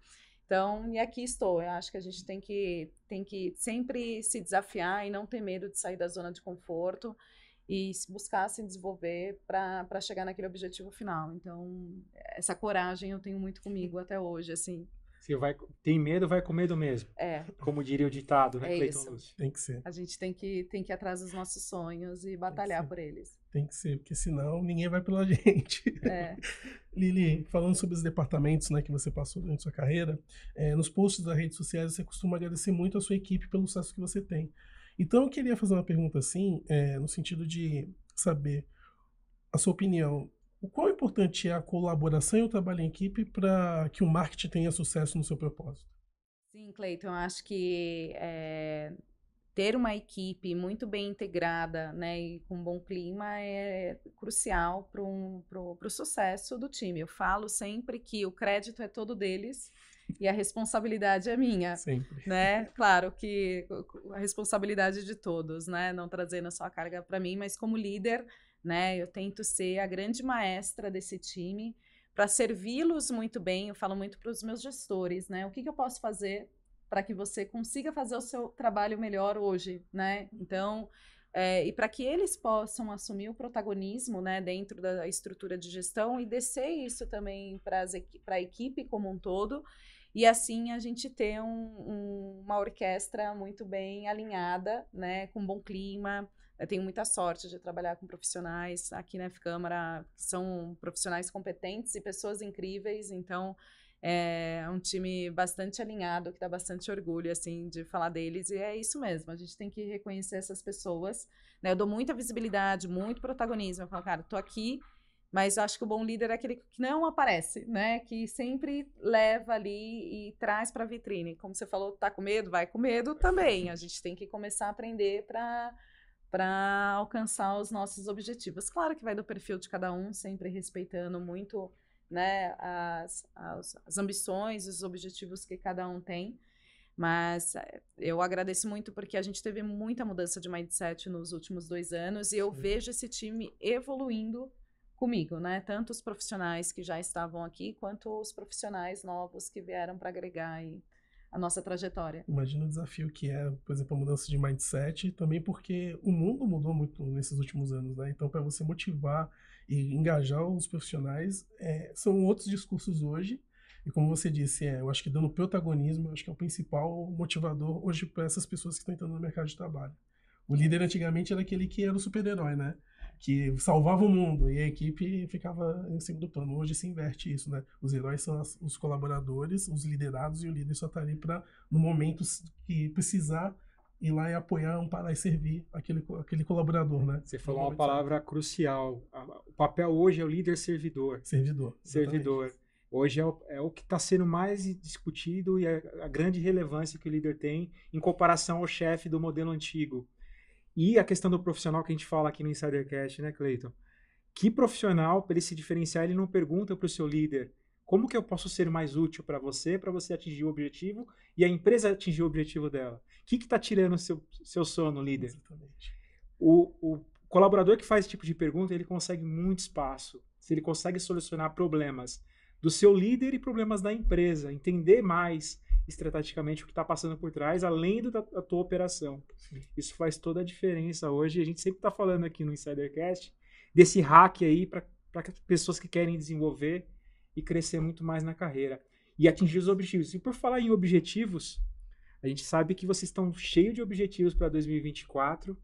Então, e aqui estou. Eu acho que a gente tem que, tem que sempre se desafiar e não ter medo de sair da zona de conforto e buscar se desenvolver para chegar naquele objetivo final. Então, essa coragem eu tenho muito comigo até hoje, assim. Se vai, tem medo, vai com medo mesmo. É. Como diria o ditado, né, é Cleiton isso. Lúcio? Tem que ser. A gente tem que, tem que ir atrás dos nossos sonhos e batalhar por eles. Tem que ser, porque senão ninguém vai pela gente. É. Lili, falando sobre os departamentos né, que você passou durante sua carreira, é, nos posts das redes sociais você costuma agradecer muito a sua equipe pelo sucesso que você tem. Então eu queria fazer uma pergunta assim, é, no sentido de saber a sua opinião o quão importante é a colaboração e o trabalho em equipe para que o marketing tenha sucesso no seu propósito? Sim, Cleiton, acho que é, ter uma equipe muito bem integrada né, e com um bom clima é crucial para o sucesso do time. Eu falo sempre que o crédito é todo deles e a responsabilidade é minha. Sempre. Né? Claro que a responsabilidade é de todos, né? não trazendo só a carga para mim, mas como líder né? Eu tento ser a grande maestra desse time para servi-los muito bem. Eu falo muito para os meus gestores, né? O que, que eu posso fazer para que você consiga fazer o seu trabalho melhor hoje, né? Então, é, e para que eles possam assumir o protagonismo né, dentro da estrutura de gestão e descer isso também para a equipe como um todo, e assim a gente ter um, um, uma orquestra muito bem alinhada, né, com bom clima, eu tenho muita sorte de trabalhar com profissionais aqui na F-Câmara, que são profissionais competentes e pessoas incríveis, então é um time bastante alinhado, que dá bastante orgulho, assim, de falar deles, e é isso mesmo, a gente tem que reconhecer essas pessoas, né? Eu dou muita visibilidade, muito protagonismo, eu falo, cara, tô aqui, mas acho que o bom líder é aquele que não aparece, né? Que sempre leva ali e traz para a vitrine. Como você falou, tá com medo? Vai com medo também. A gente tem que começar a aprender para para alcançar os nossos objetivos. Claro que vai do perfil de cada um, sempre respeitando muito né, as, as, as ambições, os objetivos que cada um tem. Mas eh, eu agradeço muito porque a gente teve muita mudança de mindset nos últimos dois anos e eu Sim. vejo esse time evoluindo comigo, né? Tanto os profissionais que já estavam aqui quanto os profissionais novos que vieram para agregar e a nossa trajetória. Imagina o desafio que é, por exemplo, a mudança de mindset, também porque o mundo mudou muito nesses últimos anos, né? Então, para você motivar e engajar os profissionais, é, são outros discursos hoje. E como você disse, é, eu acho que dando protagonismo, eu acho que é o principal motivador hoje para essas pessoas que estão entrando no mercado de trabalho. O é. líder antigamente era aquele que era o super-herói, né? que salvava o mundo e a equipe ficava em segundo plano. Hoje se inverte isso, né? Os heróis são as, os colaboradores, os liderados e o líder só está ali para, no momento que precisar, ir lá e apoiar, amparar e servir aquele, aquele colaborador, né? Você falou uma palavra crucial. O papel hoje é o líder servidor. Servidor. Exatamente. Servidor. Hoje é o, é o que está sendo mais discutido e a, é a grande relevância que o líder tem em comparação ao chefe do modelo antigo e a questão do profissional que a gente fala aqui no Insidercast, né, Cleiton? Que profissional, para ele se diferenciar, ele não pergunta para o seu líder como que eu posso ser mais útil para você, para você atingir o objetivo e a empresa atingir o objetivo dela? O que está tirando o seu, seu sono, líder? Exatamente. O, o colaborador que faz esse tipo de pergunta, ele consegue muito espaço. Se ele consegue solucionar problemas do seu líder e problemas da empresa, entender mais estrategicamente o que está passando por trás, além do, da, tua operação. Sim. Isso faz toda a diferença hoje. A gente sempre está falando aqui no Insidercast desse hack aí para pessoas que querem desenvolver e crescer muito mais na carreira e atingir os objetivos. E por falar em objetivos, a gente sabe que vocês estão cheios de objetivos para 2024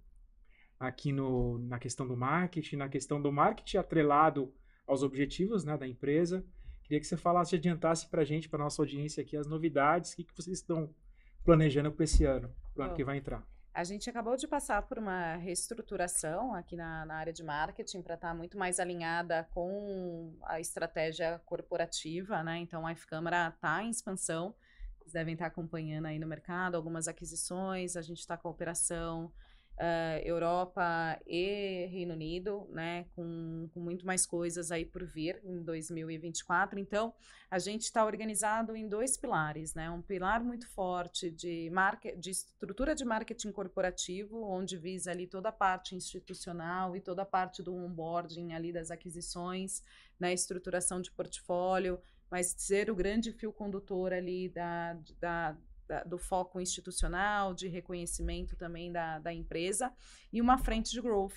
aqui no, na questão do marketing, na questão do marketing atrelado aos objetivos né, da empresa. Queria que você falasse, adiantasse para a gente, para nossa audiência aqui, as novidades, o que, que vocês estão planejando para esse ano, para o ano que vai entrar. A gente acabou de passar por uma reestruturação aqui na, na área de marketing para estar tá muito mais alinhada com a estratégia corporativa, né? Então a F-Câmara está em expansão, vocês devem estar tá acompanhando aí no mercado algumas aquisições, a gente está com a operação uh, Europa e Reino Unido, né, com, com muito mais coisas aí por vir em 2024. Então, a gente está organizado em dois pilares, né, um pilar muito forte de, market, de estrutura de marketing corporativo, onde visa ali toda a parte institucional e toda a parte do onboarding ali das aquisições, né, estruturação de portfólio, mas ser o grande fio condutor ali da, da da, do foco institucional, de reconhecimento também da, da empresa, e uma frente de growth,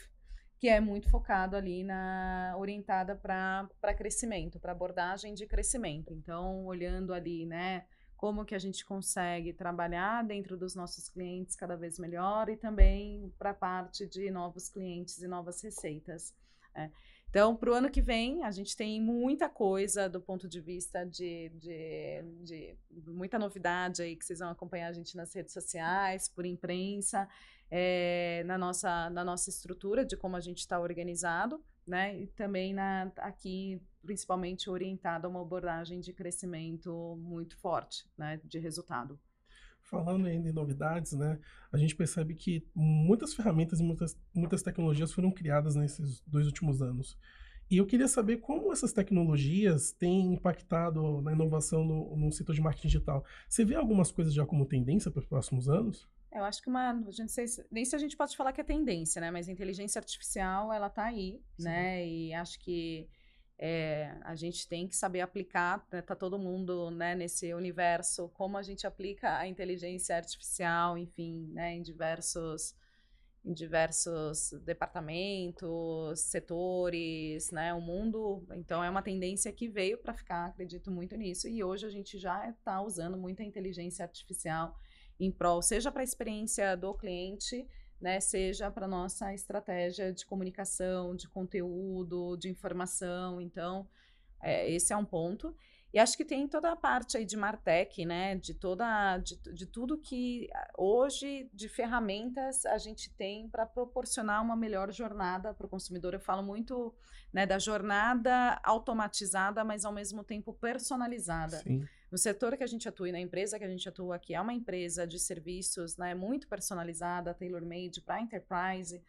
que é muito focado ali na orientada para crescimento, para abordagem de crescimento. Então, olhando ali, né, como que a gente consegue trabalhar dentro dos nossos clientes cada vez melhor e também para a parte de novos clientes e novas receitas. É. Então, para o ano que vem, a gente tem muita coisa do ponto de vista de, de, de, muita novidade aí que vocês vão acompanhar a gente nas redes sociais, por imprensa, é, na, nossa, na nossa estrutura de como a gente está organizado, né? E também na, aqui, principalmente, orientado a uma abordagem de crescimento muito forte, né? De resultado. Falando ainda em novidades, né, a gente percebe que muitas ferramentas e muitas, muitas tecnologias foram criadas nesses dois últimos anos. E eu queria saber como essas tecnologias têm impactado na inovação no, no setor de marketing digital. Você vê algumas coisas já como tendência para os próximos anos? Eu acho que uma, não sei se, nem se a gente pode falar que é tendência, né? Mas a inteligência artificial ela está aí, Sim. né? E acho que é, a gente tem que saber aplicar, está né, todo mundo né, nesse universo, como a gente aplica a inteligência artificial, enfim, né, em, diversos, em diversos departamentos, setores, né, o mundo. Então, é uma tendência que veio para ficar, acredito muito nisso, e hoje a gente já está usando muita inteligência artificial em prol, seja para a experiência do cliente né, seja para nossa estratégia de comunicação, de conteúdo, de informação. Então, é, esse é um ponto. E acho que tem toda a parte aí de Martech, né, de toda, de, de tudo que ah, hoje de ferramentas a gente tem para proporcionar uma melhor jornada para o consumidor. Eu falo muito, né, da jornada automatizada, mas ao mesmo tempo personalizada. Sim. No setor que a gente atua e na empresa que a gente atua, que é uma empresa de serviços né, muito personalizada, tailor-made para enterprise,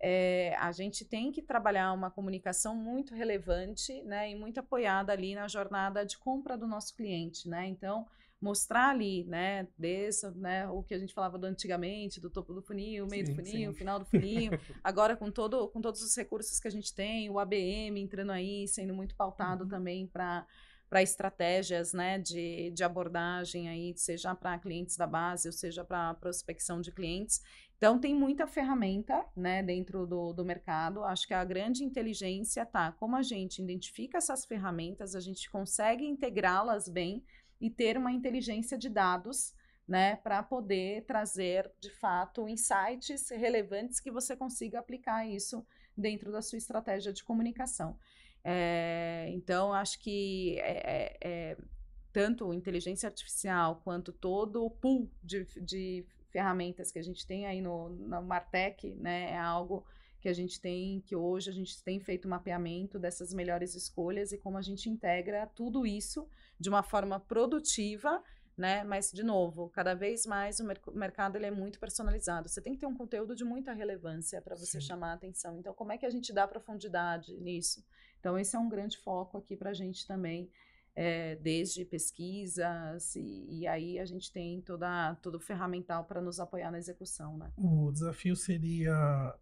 é, a gente tem que trabalhar uma comunicação muito relevante né, e muito apoiada ali na jornada de compra do nosso cliente. Né? Então, mostrar ali, né, desse, né, o que a gente falava do antigamente, do topo do funil, meio sim, do funil, sim. final do funil, agora com todo com todos os recursos que a gente tem, o ABM entrando aí, sendo muito pautado uhum. também para para estratégias né, de, de abordagem, aí, seja para clientes da base ou seja para prospecção de clientes. Então, tem muita ferramenta né, dentro do, do mercado. Acho que a grande inteligência está como a gente identifica essas ferramentas, a gente consegue integrá-las bem e ter uma inteligência de dados né, para poder trazer de fato insights relevantes que você consiga aplicar isso dentro da sua estratégia de comunicação. É, então, acho que é, é, tanto inteligência artificial quanto todo o pool de, de ferramentas que a gente tem aí no, no Martech, né, é algo que a gente tem, que hoje a gente tem feito mapeamento dessas melhores escolhas e como a gente integra tudo isso de uma forma produtiva né? Mas de novo, cada vez mais o merc mercado ele é muito personalizado. Você tem que ter um conteúdo de muita relevância para você Sim. chamar a atenção. Então, como é que a gente dá profundidade nisso? Então, esse é um grande foco aqui para a gente também, é, desde pesquisas, e, e, aí a gente tem toda, todo o ferramental para nos apoiar na execução. Né? O desafio seria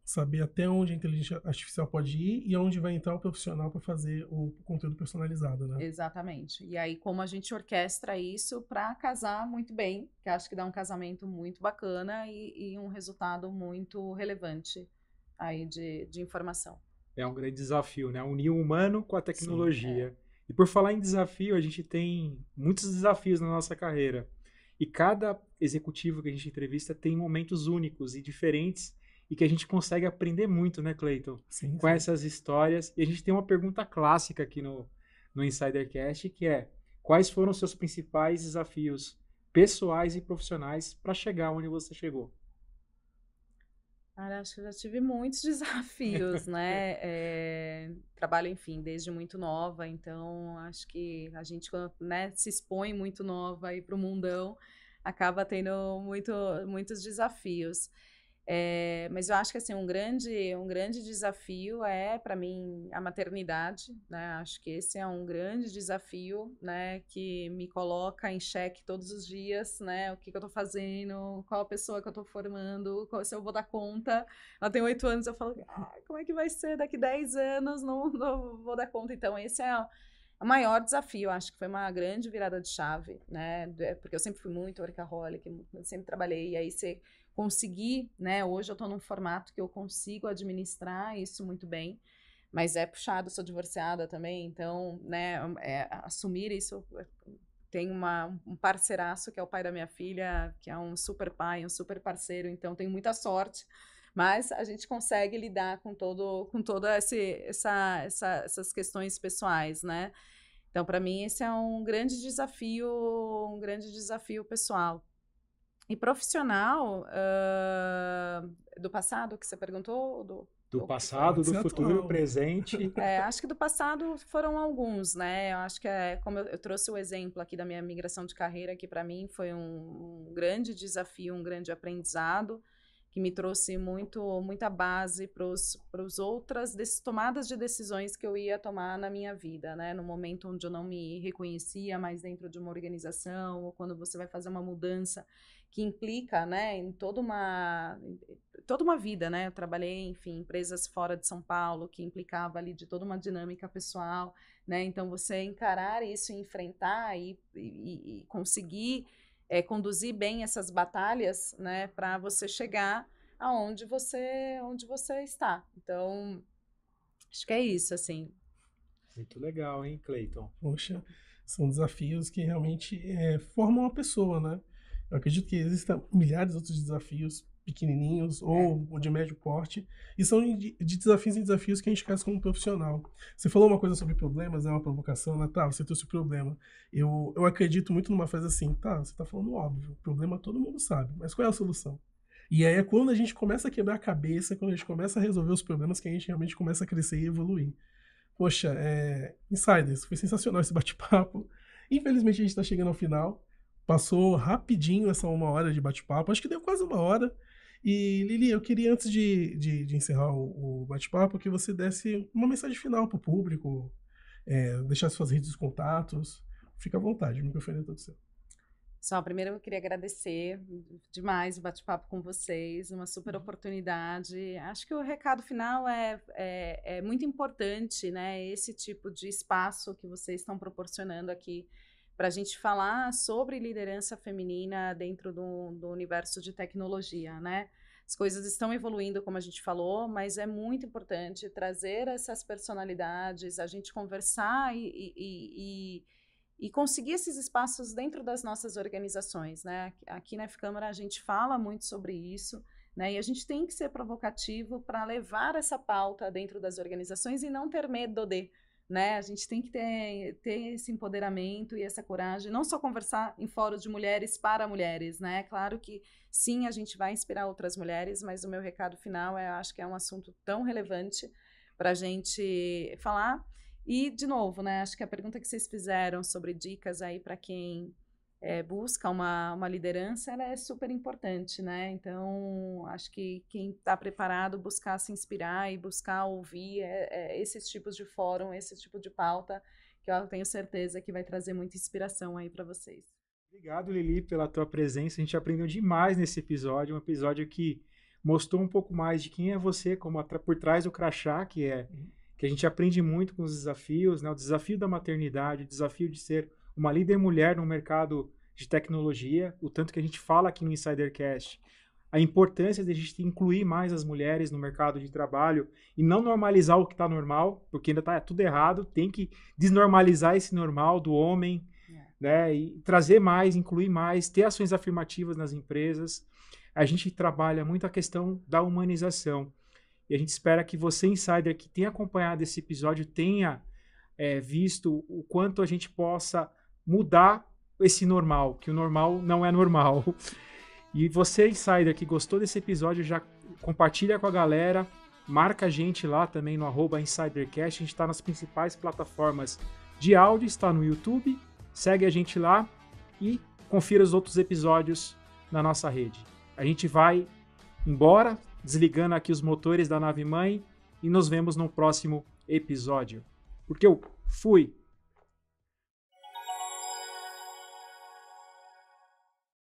saber até onde a inteligência artificial pode ir e aonde vai entrar o profissional para fazer o conteúdo personalizado, né? Exatamente. E aí, como a gente orquestra isso para casar muito bem, que acho que dá um casamento muito bacana e, e um resultado muito relevante aí de, de informação. É um grande desafio, né? Unir o humano com a tecnologia. Sim, é. E por falar em desafio, a gente tem muitos desafios na nossa carreira. E cada executivo que a gente entrevista tem momentos únicos e diferentes e que a gente consegue aprender muito, né, Cleiton? Sim, com sim. essas histórias. E a gente tem uma pergunta clássica aqui no, no Insidercast, que é quais foram os seus principais desafios pessoais e profissionais para chegar onde você chegou? Cara, acho que eu já tive muitos desafios, né? É, trabalho, enfim, desde muito nova, então acho que a gente, quando né, se expõe muito nova aí para o mundão, acaba tendo muito, muitos desafios. É, mas eu acho que assim um grande um grande desafio é para mim a maternidade, né? Acho que esse é um grande desafio, né? Que me coloca em xeque todos os dias, né? O que, que eu estou fazendo, qual a pessoa que eu estou formando, qual, se eu vou dar conta. Ela tem oito anos, eu falo, ah, como é que vai ser daqui dez anos? Não, não vou dar conta. Então esse é o maior desafio, acho que foi uma grande virada de chave, né? É, porque eu sempre fui muito workaholic, sempre trabalhei, e aí você conseguir, né? Hoje eu estou num formato que eu consigo administrar isso muito bem, mas é puxado, sou divorciada também, então, né, é, assumir isso. É, tem uma, um parceiraço que é o pai da minha filha, que é um super pai, um super parceiro, então tenho muita sorte mas a gente consegue lidar com todo, com toda essa, essa, essas questões pessoais, né? Então, para mim, esse é um grande desafio, um grande desafio pessoal. E profissional uh, do passado que você perguntou? Do, do passado, do futuro, presente. É, acho que do passado foram alguns, né? Eu acho que é como eu, eu trouxe o exemplo aqui da minha migração de carreira, que para mim foi um, um, grande desafio, um grande aprendizado que me trouxe muito muita base para os outras des, tomadas de decisões que eu ia tomar na minha vida, né? No momento onde eu não me reconhecia mais dentro de uma organização, ou quando você vai fazer uma mudança que implica, né, em toda uma toda uma vida, né? Eu trabalhei, enfim, em empresas fora de São Paulo, que implicava ali de toda uma dinâmica pessoal, né? Então você encarar isso, enfrentar e, e, e conseguir é, conduzir bem essas batalhas, né, para você chegar aonde você, onde você está. Então, acho que é isso, assim. Muito legal, hein, Cleiton? Poxa, são desafios que realmente é, formam a pessoa, né? Eu acredito que existam milhares de outros desafios pequenininhos ou, é. ou de médio porte, e são de, de, desafios em desafios que a gente cresce como profissional. Você falou uma coisa sobre problemas, é né, uma provocação, né? Tá, você trouxe o problema. Eu, eu acredito muito numa frase assim, tá, você tá falando óbvio, problema todo mundo sabe, mas qual é a solução? E aí é quando a gente começa a quebrar a cabeça, quando a gente começa a resolver os problemas, que a gente realmente começa a crescer e evoluir. Poxa, é... Insiders, foi sensacional esse bate-papo. Infelizmente a gente está chegando ao final. Passou rapidinho essa uma hora de bate-papo, acho que deu quase uma hora. E Lili, eu queria, antes de, de, de encerrar o, o bate-papo, que você desse uma mensagem final para o público, é, deixar suas redes de contatos. Fica à vontade, o microfone é todo seu. Só, primeiro eu queria agradecer demais o bate-papo com vocês, uma super uhum. oportunidade. Acho que o recado final é, é, é muito importante, né? Esse tipo de espaço que vocês estão proporcionando aqui para a gente falar sobre liderança feminina dentro do, do universo de tecnologia, né? As coisas estão evoluindo, como a gente falou, mas é muito importante trazer essas personalidades, a gente conversar e, e, e, e conseguir esses espaços dentro das nossas organizações, né? Aqui na F-Câmara a gente fala muito sobre isso, né? E a gente tem que ser provocativo para levar essa pauta dentro das organizações e não ter medo de né? A gente tem que ter, ter esse empoderamento e essa coragem, não só conversar em fóruns de mulheres para mulheres, né? Claro que sim, a gente vai inspirar outras mulheres, mas o meu recado final é, acho que é um assunto tão relevante para a gente falar. E de novo, né? Acho que a pergunta que vocês fizeram sobre dicas aí para quem é, busca uma, uma liderança, ela é super importante, né? Então, acho que quem está preparado buscar se inspirar e buscar ouvir é, é, esses tipos de fórum, esse tipo de pauta, que eu tenho certeza que vai trazer muita inspiração aí para vocês. Obrigado, Lili, pela tua presença. A gente aprendeu demais nesse episódio, um episódio que mostrou um pouco mais de quem é você, como por trás do crachá, que é uhum. que a gente aprende muito com os desafios, né? O desafio da maternidade, o desafio de ser uma líder mulher no mercado de tecnologia, o tanto que a gente fala aqui no Insidercast, a importância de a gente incluir mais as mulheres no mercado de trabalho e não normalizar o que está normal, porque ainda está tudo errado, tem que desnormalizar esse normal do homem, é. né? E trazer mais, incluir mais, ter ações afirmativas nas empresas. A gente trabalha muito a questão da humanização. E a gente espera que você, insider, que tenha acompanhado esse episódio, tenha é, visto o quanto a gente possa mudar esse normal, que o normal não é normal. E você, insider, que gostou desse episódio, já compartilha com a galera, marca a gente lá também no arroba insidercast, a gente está nas principais plataformas de áudio, está no YouTube, segue a gente lá e confira os outros episódios na nossa rede. A gente vai embora, desligando aqui os motores da nave mãe e nos vemos no próximo episódio. Porque eu fui!